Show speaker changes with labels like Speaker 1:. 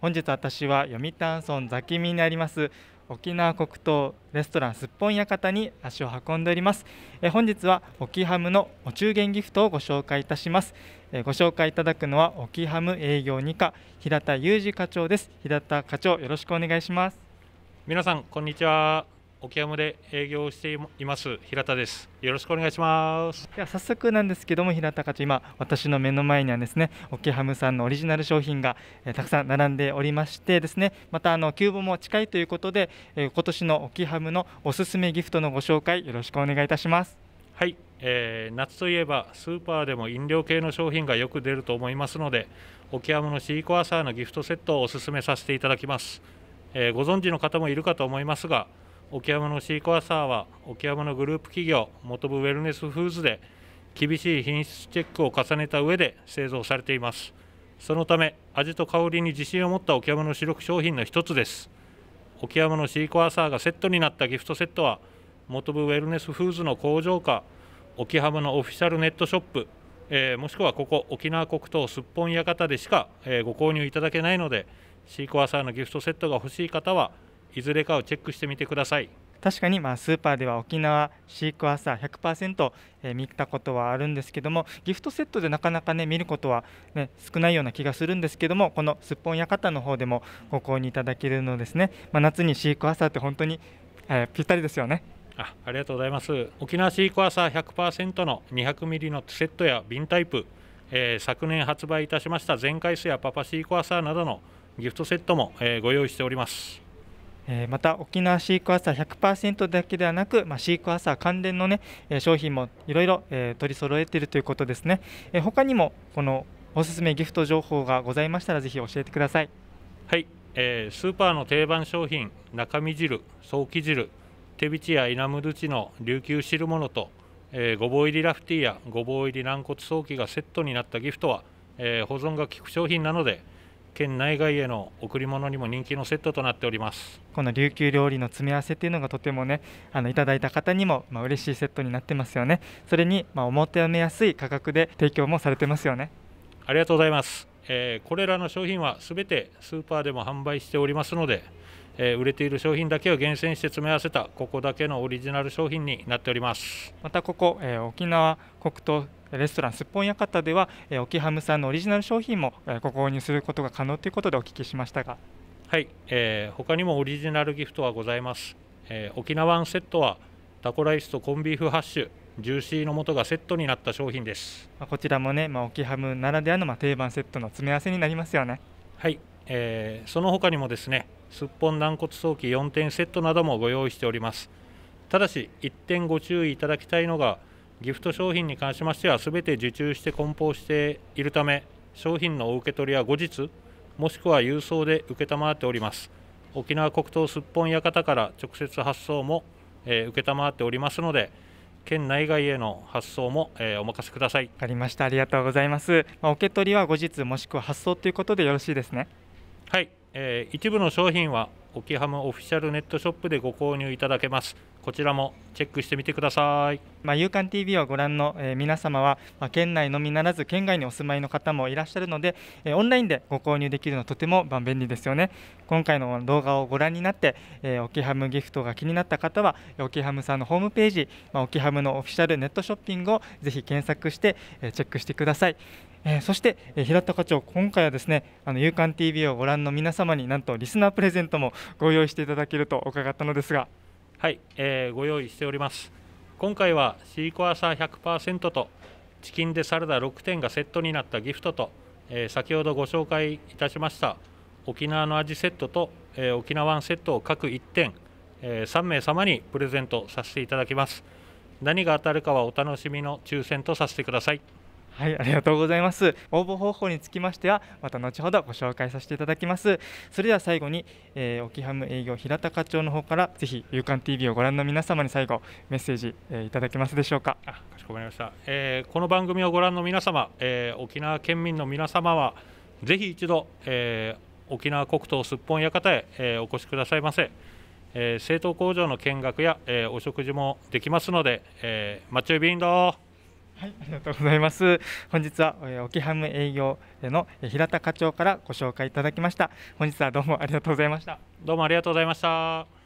Speaker 1: 本日私は読谷村ザキミにあります沖縄国糖レストランすっぽん館に足を運んでおりますえ本日は沖ハムのお中元ギフトをご紹介いたしますえご紹介いただくのは沖ハム営業2課平田裕二課長です平田課長よろしくお願いします
Speaker 2: 皆さんこんにちは沖山で営業しています平田ですよろしくお願いします
Speaker 1: では早速なんですけども平田課長今私の目の前にはですね沖ハムさんのオリジナル商品が、えたくさん並んでおりましてですねまたあのキューブも近いということで、えー、今年の沖ハムのおすすめギフトのご紹介よろしくお願いいたします
Speaker 2: はい、えー、夏といえばスーパーでも飲料系の商品がよく出ると思いますので沖ハムのシークワーサーのギフトセットをおすすめさせていただきます、えー、ご存知の方もいるかと思いますが沖山のシークワーサーは沖山のグループ企業元部ウェルネスフーズで厳しい品質チェックを重ねた上で製造されていますそのため味と香りに自信を持った沖山の主力商品の一つです沖山のシークワーサーがセットになったギフトセットは元部ウェルネスフーズの工場か沖浜のオフィシャルネットショップ、えー、もしくはここ沖縄国糖すっぽん館でしか、えー、ご購入いただけないのでシークワーサーのギフトセットが欲しい方は「いずれかをチェックしてみてください
Speaker 1: 確かにまあスーパーでは沖縄シークワーサー100%、見たことはあるんですけどもギフトセットでなかなかね見ることは、ね、少ないような気がするんですけどもこのすっぽん館の方でもご購入いただけるのですね、まあ、夏にシークワーサーって本当に、えぴったりですよね
Speaker 2: あありがとうございます沖縄シークワーサー100%の200ミリのセットや瓶タイプ、えー、昨年発売いたしました全回数やパパシークワーサーなどのギフトセットも、ご用意しております
Speaker 1: えまた沖縄シークワーサー100%だけではなく、まあ、シークワーサー関連の、ね、商品もいろいろ取り揃えているということですね、え他にもこのおすすめギフト情報がございましたらぜひ教えてください
Speaker 2: はい、えー、スーパーの定番商品中身汁、早期汁手びちやイナムルチの琉球汁物と、えー、ごぼう入りラフティーやごぼう入り軟骨早期がセットになったギフトは、えー、保存が効く商品なので県内外への贈り物にも人気のセットとなっております
Speaker 1: この琉球料理の詰め合わせというのがとてもねあのいただいた方にもまあ嬉しいセットになってますよねそれにまあお求めやすい価格で提供もされてますよね
Speaker 2: ありがとうございます、えー、これらの商品はすべてスーパーでも販売しておりますので、えー、売れている商品だけを厳選して詰め合わせたここだけのオリジナル商品になっております
Speaker 1: またここ、えー、沖縄黒糖レストランすっぽん館では、えー、沖ハムさんのオリジナル商品も、えー、ご購入することが可能ということでお聞きしまし
Speaker 2: たがはい、えー、他にもオリジナルギフトはございます、えー、沖縄セットはタコライスとコンビーフハッシュジューシーの素がセットになった商品です
Speaker 1: こちらもね、まあ、沖ハムならではの、まあ、定番セットの詰め合わせになりますよねはい、
Speaker 2: えー、その他にもですねすっぽん軟骨早期4点セットなどもご用意しておりますただし1点ご注意いただきたいのがギフト商品に関しましては全て受注して梱包しているため商品のお受け取りは後日もしくは郵送で承っております沖縄黒糖すっぽん館から直接発送も、えー、承っておりますので県内外への発送も、えー、お任せくださいわかりま
Speaker 1: したありがとうございます、まあ、受け取りは後日もしくは発送ということでよろしいですねはい、
Speaker 2: えー、一部の商品は沖浜オフィシャルネットショップでご購入いただけますこちらもチェックしてみてください。まあ、夕刊 TV をご覧の、えー、皆様は、まあ、県内
Speaker 1: のみならず県外にお住まいの方もいらっしゃるので、えー、オンラインでご購入できるのとても便利ですよね。今回の動画をご覧になって、えー、オキハムギフトが気になった方は、オキハムさんのホームページ、まあ、オキハムのオフィシャルネットショッピングをぜひ検索して、えー、チェックしてください。えー、そして、えー、平田課長、今回はですね、あの夕刊 TV をご覧の皆様になんとリスナープレゼントもご用意していただけると伺ったのですが。はい、え
Speaker 2: ー、ご用意しております今回はシークワーサー100%とチキンでサラダ6点がセットになったギフトと、えー、先ほどご紹介いたしました沖縄の味セットと、えー、沖縄セットを各1点、えー、3名様にプレゼントさせていただきます何が当たるかはお楽しみの抽選とさせてください
Speaker 1: はい、ありがとうございます。応募方法につきましては、また後ほどご紹介させていただきます。それでは最後に、えー、沖ハム営業平田課長の方から、ぜひ、夕刊 TV をご覧の皆様に最後、メッセージ、えー、いただけますでしょうか。あかしこまりました、
Speaker 2: えー、この番組をご覧の皆様、えー、沖縄県民の皆様は、ぜひ一度、えー、沖縄国糖すっぽん館へ、えー、お越しくださいませ。えー、製糖工場の見学や、えー、お食事もできますので、えー、待ちびんどー。
Speaker 1: はい、ありがとうございます。本日は、えー、沖ハム営業の平田課長からご紹介いただきました。本日はどうもありがとうございまし
Speaker 2: た。どうもありがとうございました。